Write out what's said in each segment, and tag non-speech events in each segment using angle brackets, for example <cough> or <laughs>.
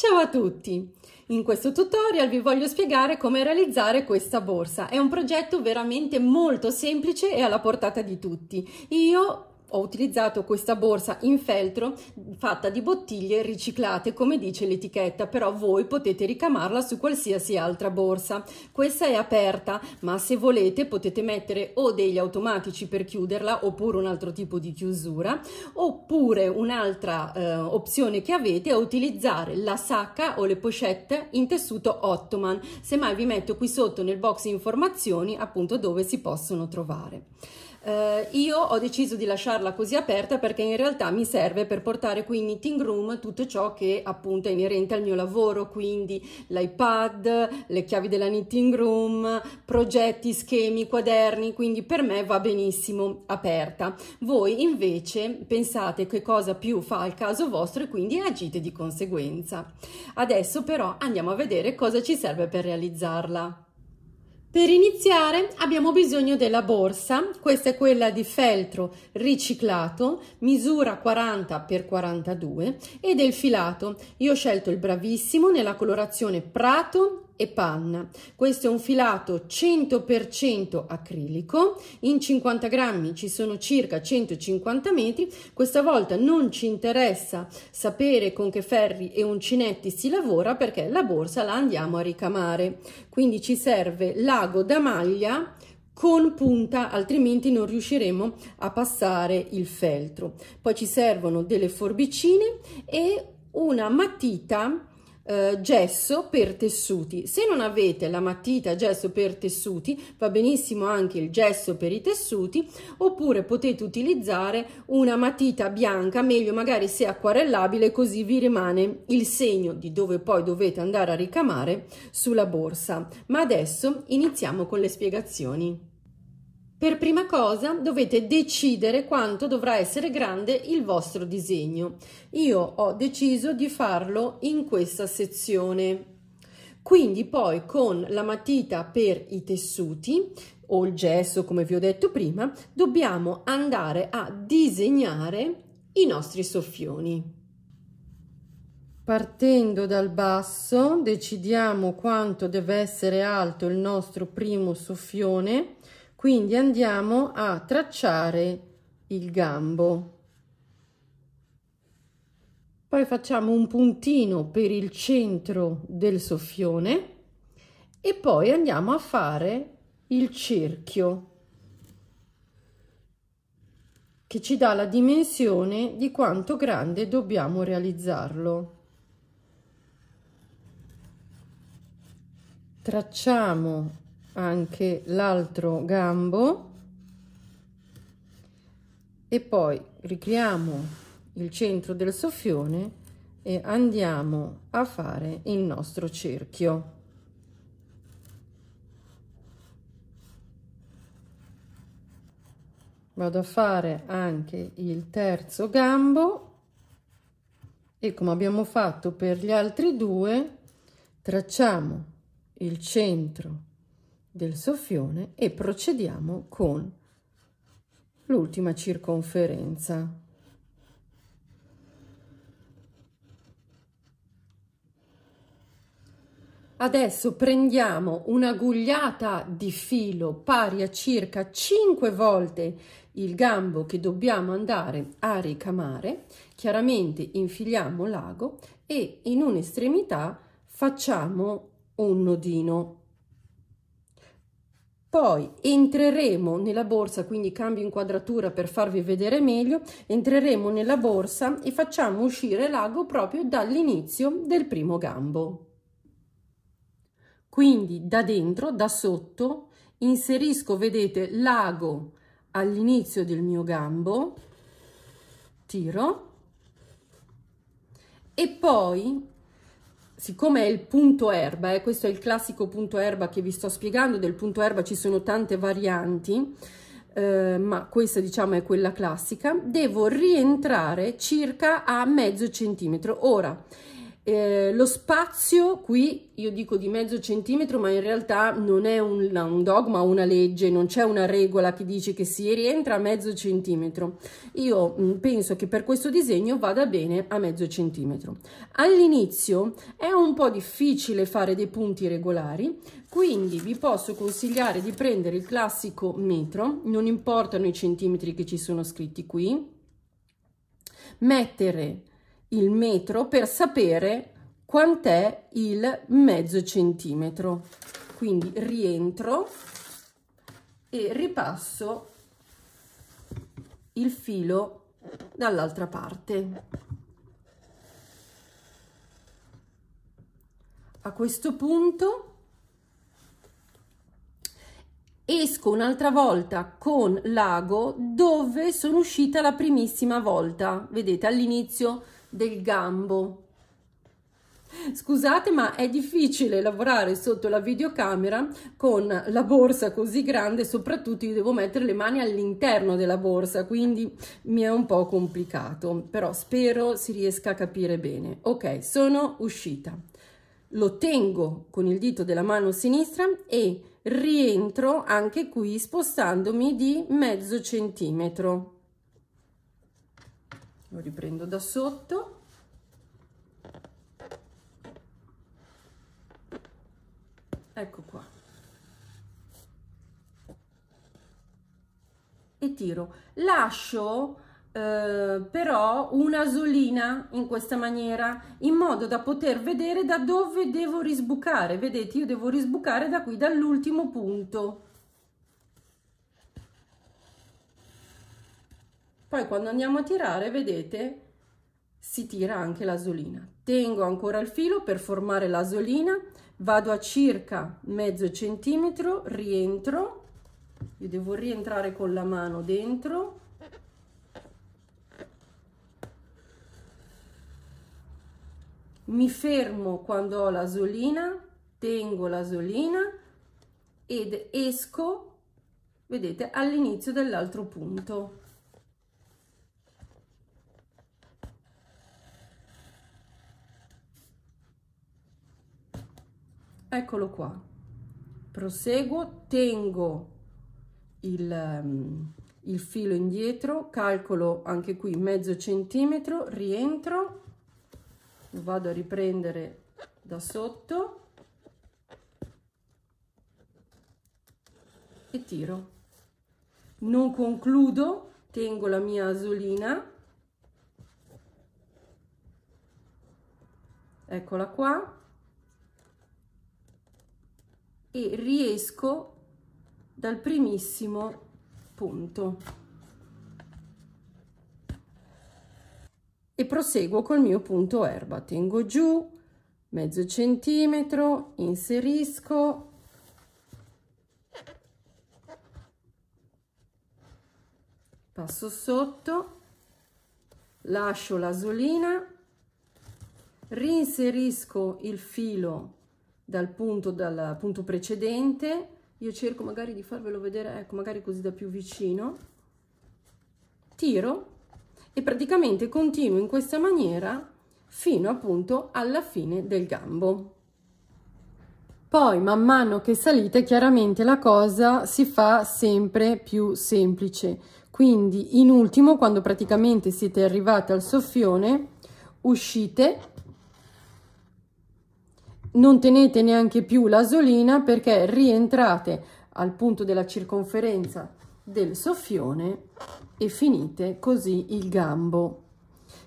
Ciao a tutti! In questo tutorial vi voglio spiegare come realizzare questa borsa. È un progetto veramente molto semplice e alla portata di tutti. Io ho utilizzato questa borsa in feltro fatta di bottiglie riciclate come dice l'etichetta però voi potete ricamarla su qualsiasi altra borsa questa è aperta ma se volete potete mettere o degli automatici per chiuderla oppure un altro tipo di chiusura oppure un'altra eh, opzione che avete è utilizzare la sacca o le pochette in tessuto ottoman semmai vi metto qui sotto nel box informazioni appunto dove si possono trovare eh, io ho deciso di lasciare lasciarla così aperta perché in realtà mi serve per portare qui in meeting room tutto ciò che appunto è inerente al mio lavoro, quindi l'iPad, le chiavi della knitting room, progetti, schemi, quaderni, quindi per me va benissimo aperta. Voi invece pensate che cosa più fa al caso vostro e quindi agite di conseguenza. Adesso però andiamo a vedere cosa ci serve per realizzarla. Per iniziare abbiamo bisogno della borsa, questa è quella di feltro riciclato, misura 40x42 e del filato. Io ho scelto il bravissimo nella colorazione prato e panna. Questo è un filato 100% acrilico, in 50 grammi ci sono circa 150 metri, questa volta non ci interessa sapere con che ferri e uncinetti si lavora perché la borsa la andiamo a ricamare, quindi ci serve l'ago da maglia con punta altrimenti non riusciremo a passare il feltro poi ci servono delle forbicine e una matita eh, gesso per tessuti. Se non avete la matita gesso per tessuti, va benissimo anche il gesso per i tessuti, oppure potete utilizzare una matita bianca, meglio magari se acquarellabile, così vi rimane il segno di dove poi dovete andare a ricamare sulla borsa. Ma adesso iniziamo con le spiegazioni. Per prima cosa dovete decidere quanto dovrà essere grande il vostro disegno. Io ho deciso di farlo in questa sezione. Quindi poi con la matita per i tessuti o il gesso, come vi ho detto prima, dobbiamo andare a disegnare i nostri soffioni. Partendo dal basso decidiamo quanto deve essere alto il nostro primo soffione quindi andiamo a tracciare il gambo. Poi facciamo un puntino per il centro del soffione e poi andiamo a fare il cerchio che ci dà la dimensione di quanto grande dobbiamo realizzarlo. Tracciamo anche l'altro gambo e poi ricreiamo il centro del soffione e andiamo a fare il nostro cerchio vado a fare anche il terzo gambo e come abbiamo fatto per gli altri due tracciamo il centro del soffione e procediamo con l'ultima circonferenza. Adesso prendiamo un'agugliata di filo pari a circa 5 volte il gambo che dobbiamo andare a ricamare, chiaramente infiliamo l'ago e in un'estremità facciamo un nodino poi entreremo nella borsa, quindi cambio inquadratura per farvi vedere meglio, entreremo nella borsa e facciamo uscire l'ago proprio dall'inizio del primo gambo. Quindi da dentro, da sotto, inserisco, vedete, l'ago all'inizio del mio gambo, tiro, e poi siccome è il punto erba, eh, questo è il classico punto erba che vi sto spiegando, del punto erba ci sono tante varianti, eh, ma questa diciamo è quella classica, devo rientrare circa a mezzo centimetro. Ora, eh, lo spazio qui io dico di mezzo centimetro ma in realtà non è un, un dogma una legge non c'è una regola che dice che si rientra a mezzo centimetro io mh, mm, penso che per questo disegno vada bene a mezzo centimetro all'inizio è un po' difficile fare dei punti regolari quindi vi posso consigliare di prendere il classico metro non importano i centimetri che ci sono scritti qui mettere il metro per sapere quant'è il mezzo centimetro. Quindi rientro e ripasso il filo dall'altra parte. A questo punto esco un'altra volta con l'ago dove sono uscita la primissima volta. Vedete all'inizio del gambo. Scusate, ma è difficile lavorare sotto la videocamera con la borsa così grande, soprattutto io devo mettere le mani all'interno della borsa, quindi mi è un po' complicato, però spero si riesca a capire bene. Ok, sono uscita. Lo tengo con il dito della mano sinistra e rientro anche qui spostandomi di mezzo centimetro lo riprendo da sotto ecco qua e tiro lascio eh, però una solina in questa maniera in modo da poter vedere da dove devo risbucare vedete io devo risbucare da qui dall'ultimo punto poi quando andiamo a tirare vedete si tira anche l'asolina tengo ancora il filo per formare l'asolina vado a circa mezzo centimetro rientro io devo rientrare con la mano dentro mi fermo quando ho l'asolina tengo l'asolina ed esco vedete all'inizio dell'altro punto eccolo qua proseguo tengo il, mm, il filo indietro calcolo anche qui mezzo centimetro rientro lo vado a riprendere da sotto e tiro non concludo tengo la mia asolina eccola qua e riesco dal primissimo punto. E proseguo col mio punto erba. Tengo giù, mezzo centimetro, inserisco, passo sotto, lascio l'asolina, reinserisco il filo dal punto, dal punto precedente. Io cerco magari di farvelo vedere, ecco, magari così da più vicino. Tiro e praticamente continuo in questa maniera fino appunto alla fine del gambo. Poi man mano che salite chiaramente la cosa si fa sempre più semplice, quindi in ultimo quando praticamente siete arrivate al soffione uscite non tenete neanche più l'asolina perché rientrate al punto della circonferenza del soffione e finite così il gambo.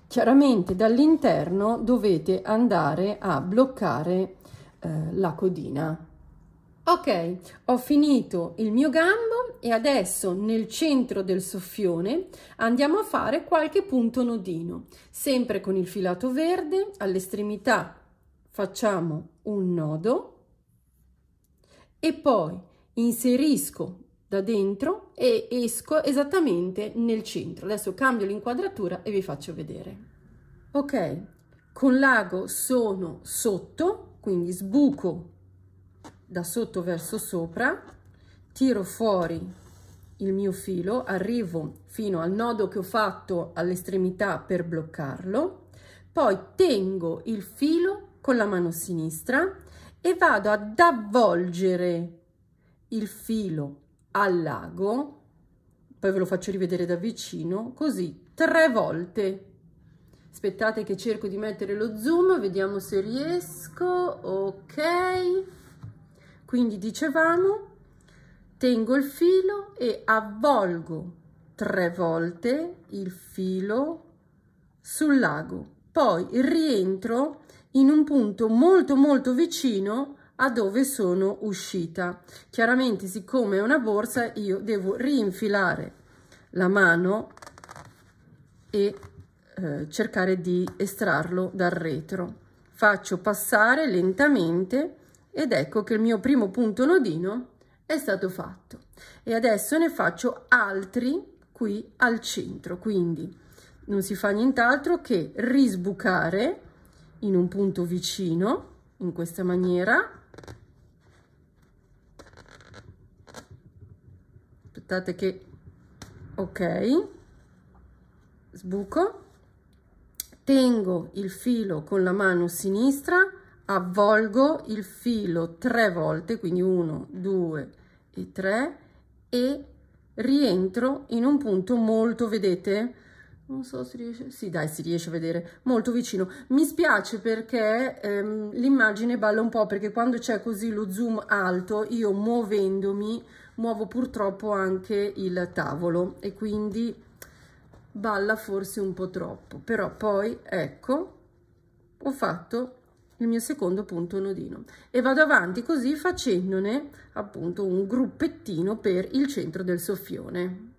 Chiaramente dall'interno dovete andare a bloccare eh, la codina. Ok, ho finito il mio gambo e adesso nel centro del soffione andiamo a fare qualche punto nodino, sempre con il filato verde all'estremità facciamo un nodo e poi inserisco da dentro e esco esattamente nel centro. Adesso cambio l'inquadratura e vi faccio vedere. Ok, con l'ago sono sotto, quindi sbuco da sotto verso sopra, tiro fuori il mio filo, arrivo fino al nodo che ho fatto all'estremità per bloccarlo, poi tengo il filo con la mano sinistra e vado ad avvolgere il filo al lago poi ve lo faccio rivedere da vicino così tre volte aspettate che cerco di mettere lo zoom vediamo se riesco ok quindi dicevamo tengo il filo e avvolgo tre volte il filo sul lago poi rientro in un punto molto molto vicino a dove sono uscita. Chiaramente siccome è una borsa io devo rinfilare la mano e eh, cercare di estrarlo dal retro. Faccio passare lentamente ed ecco che il mio primo punto nodino è stato fatto e adesso ne faccio altri qui al centro quindi non si fa nient'altro che risbucare in un punto vicino in questa maniera aspettate che ok sbuco tengo il filo con la mano sinistra avvolgo il filo tre volte quindi uno due e tre e rientro in un punto molto vedete non so se riesce, sì dai si riesce a vedere, molto vicino. Mi spiace perché ehm, l'immagine balla un po' perché quando c'è così lo zoom alto io muovendomi muovo purtroppo anche il tavolo e quindi balla forse un po' troppo, però poi ecco ho fatto il mio secondo punto nodino e vado avanti così facendone appunto un gruppettino per il centro del soffione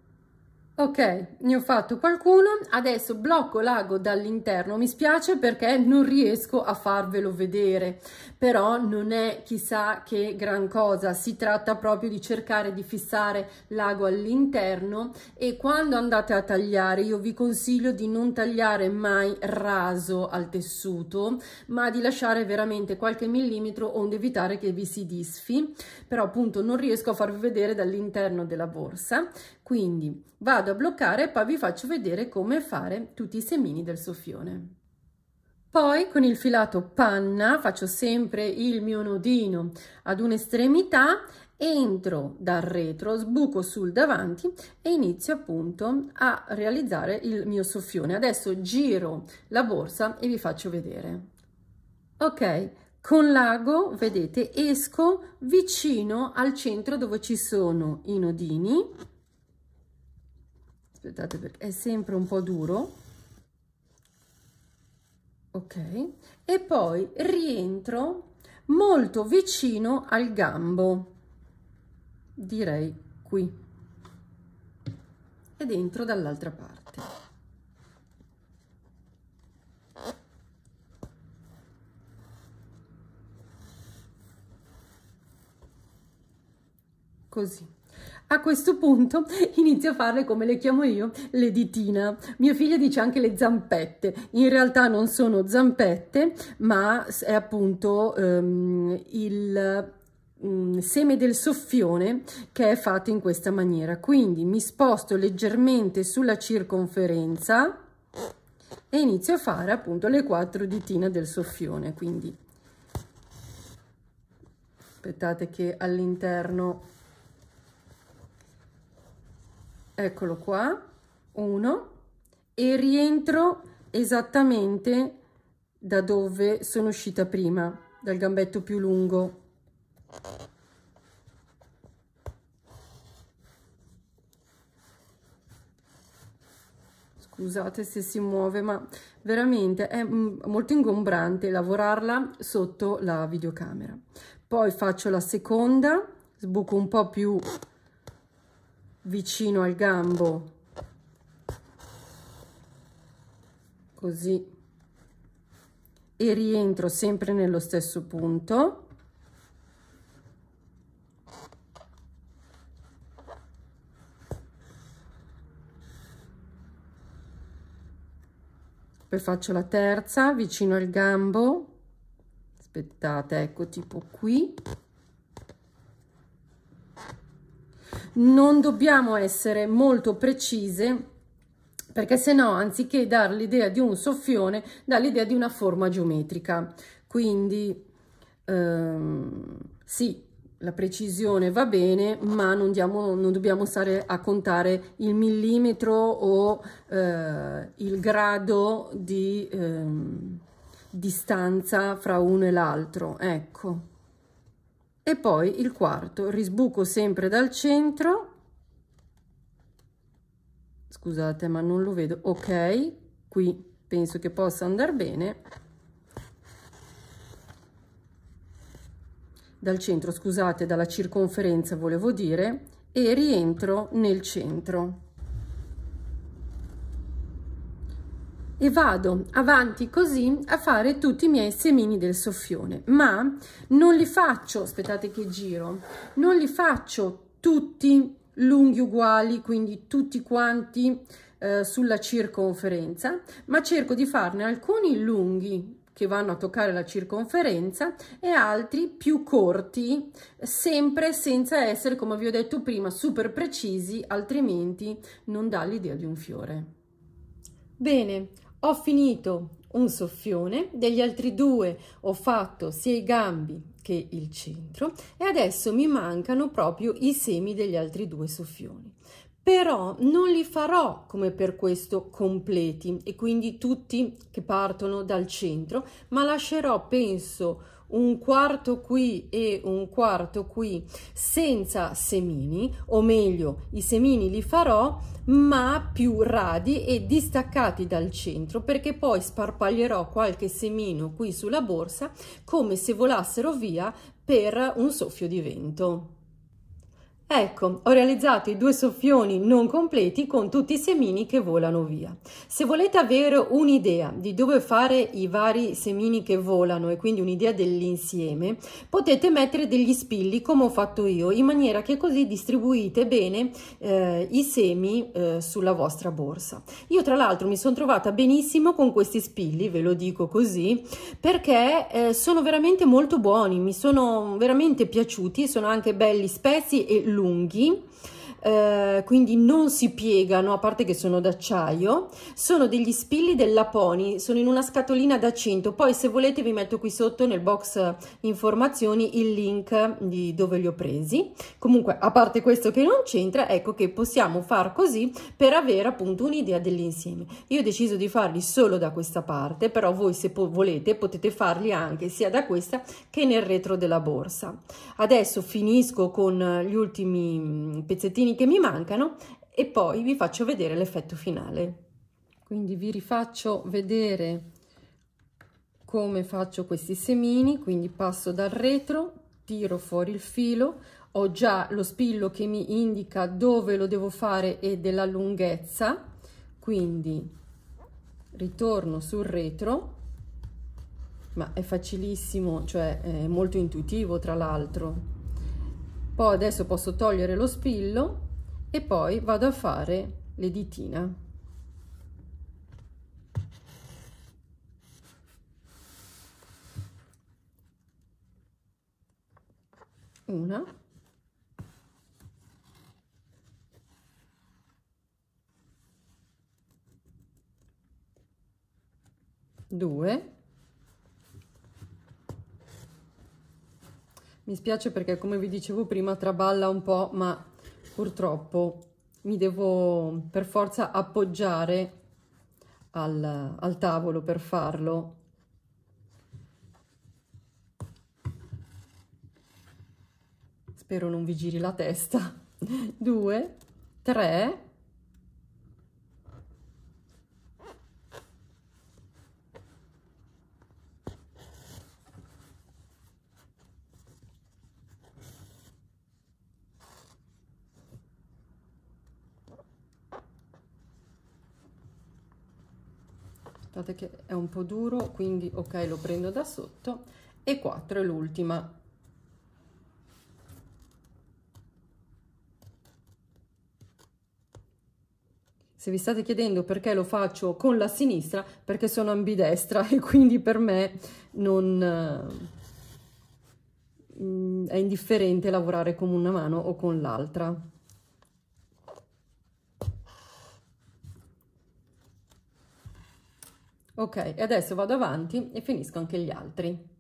ok ne ho fatto qualcuno adesso blocco l'ago dall'interno mi spiace perché non riesco a farvelo vedere però non è chissà che gran cosa si tratta proprio di cercare di fissare l'ago all'interno e quando andate a tagliare io vi consiglio di non tagliare mai raso al tessuto ma di lasciare veramente qualche millimetro onde evitare che vi si disfi però appunto non riesco a farvi vedere dall'interno della borsa quindi vado a bloccare e poi vi faccio vedere come fare tutti i semini del soffione. Poi con il filato panna faccio sempre il mio nodino ad un'estremità, entro dal retro, sbuco sul davanti e inizio appunto a realizzare il mio soffione. Adesso giro la borsa e vi faccio vedere. Ok, con l'ago, vedete, esco vicino al centro dove ci sono i nodini aspettate perché è sempre un po' duro ok e poi rientro molto vicino al gambo direi qui e dentro dall'altra parte così a questo punto inizio a farle come le chiamo io, le ditina. Mio figlio dice anche le zampette. In realtà non sono zampette, ma è appunto um, il mm, seme del soffione che è fatto in questa maniera. Quindi mi sposto leggermente sulla circonferenza e inizio a fare appunto le quattro ditine del soffione. Quindi aspettate che all'interno eccolo qua, 1 e rientro esattamente da dove sono uscita prima, dal gambetto più lungo. Scusate se si muove, ma veramente è mm, molto ingombrante lavorarla sotto la videocamera. Poi faccio la seconda, sbuco un po' più vicino al gambo così e rientro sempre nello stesso punto poi faccio la terza vicino al gambo aspettate ecco tipo qui non dobbiamo essere molto precise perché se no anziché dar l'idea di un soffione dà l'idea di una forma geometrica quindi ehm, sì la precisione va bene ma non, diamo, non, dobbiamo stare a contare il millimetro o eh, il grado di ehm, distanza fra uno e l'altro ecco e poi il quarto risbuco sempre dal centro scusate ma non lo vedo ok qui penso che possa andare bene dal centro scusate dalla circonferenza volevo dire e rientro nel centro e vado avanti così a fare tutti i miei semini del soffione ma non li faccio aspettate che giro non li faccio tutti lunghi uguali quindi tutti quanti eh, sulla circonferenza ma cerco di farne alcuni lunghi che vanno a toccare la circonferenza e altri più corti sempre senza essere come vi ho detto prima super precisi altrimenti non dà l'idea di un fiore bene ho finito un soffione, degli altri due ho fatto sia i gambi che il centro e adesso mi mancano proprio i semi degli altri due soffioni. Però non li farò come per questo completi e quindi tutti che partono dal centro, ma lascerò penso un quarto qui e un quarto qui senza semini, o meglio i semini li farò ma più radi e distaccati dal centro perché poi sparpaglierò qualche semino qui sulla borsa come se volassero via per un soffio di vento. Ecco, ho realizzato i due soffioni non completi con tutti i semini che volano via. Se volete avere un'idea di dove fare i vari semini che volano e quindi un'idea dell'insieme, potete mettere degli spilli come ho fatto io, in maniera che così distribuite bene eh, i semi eh, sulla vostra borsa. Io tra l'altro mi sono trovata benissimo con questi spilli, ve lo dico così, perché eh, sono veramente molto buoni, mi sono veramente piaciuti, sono anche belli spessi e lunghi eh, quindi non si piegano, a parte che sono d'acciaio, sono degli spilli della Pony, sono in una scatolina da 100, poi se volete vi metto qui sotto nel box informazioni il link di dove li ho presi, comunque a parte questo che non c'entra, ecco che possiamo far così per avere appunto un'idea dell'insieme. Io ho deciso di farli solo da questa parte, però voi se po volete potete farli anche sia da questa che nel retro della borsa. Adesso finisco con gli ultimi mm, pezzettini che mi mancano e poi vi faccio vedere l'effetto finale. Quindi vi rifaccio vedere come faccio questi semini, quindi passo dal retro, tiro fuori il filo, ho già lo spillo che mi indica dove lo devo fare e della lunghezza, quindi ritorno sul retro, ma è facilissimo, cioè è molto intuitivo tra l'altro poi adesso posso togliere lo spillo e poi vado a fare le ditina una due Mi spiace perché, come vi dicevo prima, traballa un po', ma purtroppo mi devo per forza appoggiare al, al tavolo per farlo. Spero non vi giri la testa. <laughs> Due, tre, guardate che è un po' duro quindi ok lo prendo da sotto e 4 è l'ultima Se vi state chiedendo perché lo faccio con la sinistra, perché sono ambidestra <laughs> e quindi per me non eh, mm, è indifferente lavorare con una mano o con l'altra. ok e adesso vado avanti e finisco anche gli altri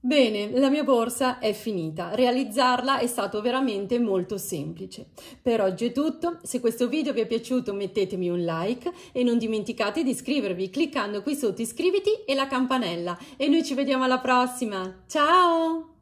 Bene, la mia borsa è finita. Realizzarla è stato veramente molto semplice. Per oggi è tutto. Se questo video vi è piaciuto mettetemi un like e non dimenticate di iscrivervi cliccando qui sotto iscriviti e la campanella. E noi ci vediamo alla prossima. Ciao!